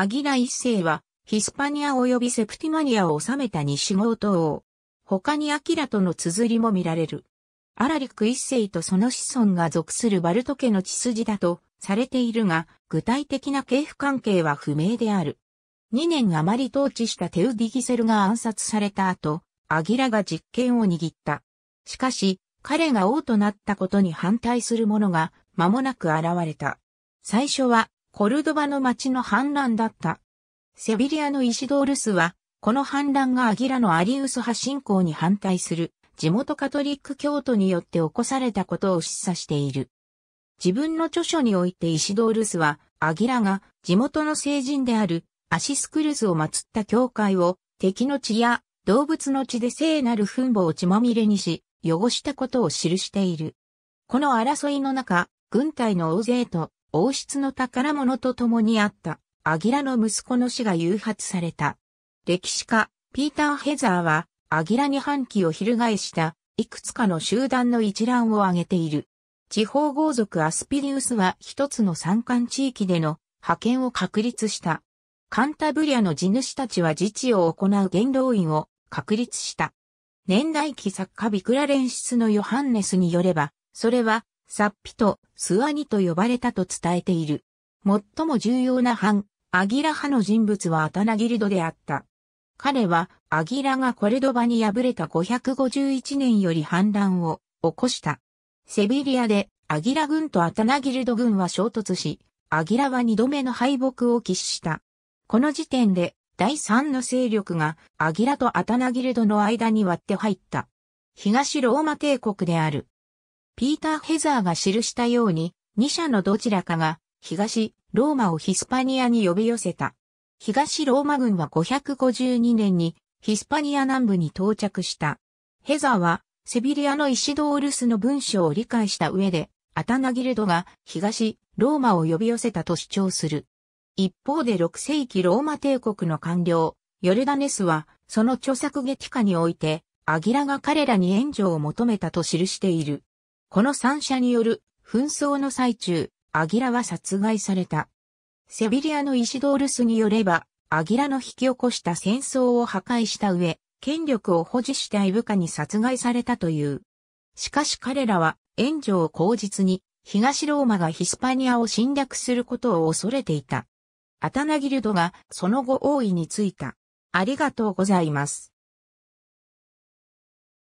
アギラ一世は、ヒスパニア及びセプティマニアを治めた西郷東王。他にアキラとの綴りも見られる。アラリク一世とその子孫が属するバルト家の血筋だとされているが、具体的な系譜関係は不明である。2年余り統治したテウディギセルが暗殺された後、アギラが実権を握った。しかし、彼が王となったことに反対する者が間もなく現れた。最初はコルドバの町の反乱だった。セビリアのイシドールスは、この反乱がアギラのアリウス派信仰に反対する地元カトリック教徒によって起こされたことを示唆している。自分の著書においてイシドールスは、アギラが地元の聖人であるアシスクルスを祀った教会を敵の血や動物の血で聖なる墳墓を血まみれにし、汚したことを記している。この争いの中、軍隊の大勢と王室の宝物と共にあった、アギラの息子の死が誘発された。歴史家、ピーター・ヘザーは、アギラに反旗を翻した、いくつかの集団の一覧を挙げている。地方豪族アスピリウスは一つの山間地域での派遣を確立した。カンタブリアの地主たちは自治を行う元老院を確立した。年代記作家ビクラレンシスのヨハンネスによれば、それはサッピとスワニと呼ばれたと伝えている。最も重要な藩、アギラ派の人物はアタナギルドであった。彼は、アギラがコルドバに敗れた551年より反乱を起こした。セビリアで、アギラ軍とアタナギルド軍は衝突し、アギラは二度目の敗北を喫した。この時点で、第三の勢力が、アギラとアタナギルドの間に割って入った。東ローマ帝国である。ピーター・ヘザーが記したように、2社のどちらかが、東、ローマをヒスパニアに呼び寄せた。東ローマ軍は552年に、ヒスパニア南部に到着した。ヘザーは、セビリアのイシドールスの文章を理解した上で、アタナギルドが東、ローマを呼び寄せたと主張する。一方で6世紀ローマ帝国の官僚、ヨルダネスは、その著作劇化において、アギラが彼らに援助を求めたと記している。この三者による紛争の最中、アギラは殺害された。セビリアのイシドールスによれば、アギラの引き起こした戦争を破壊した上、権力を保持したい部下に殺害されたという。しかし彼らは援助を口実に東ローマがヒスパニアを侵略することを恐れていた。アタナギルドがその後王位についた。ありがとうございます。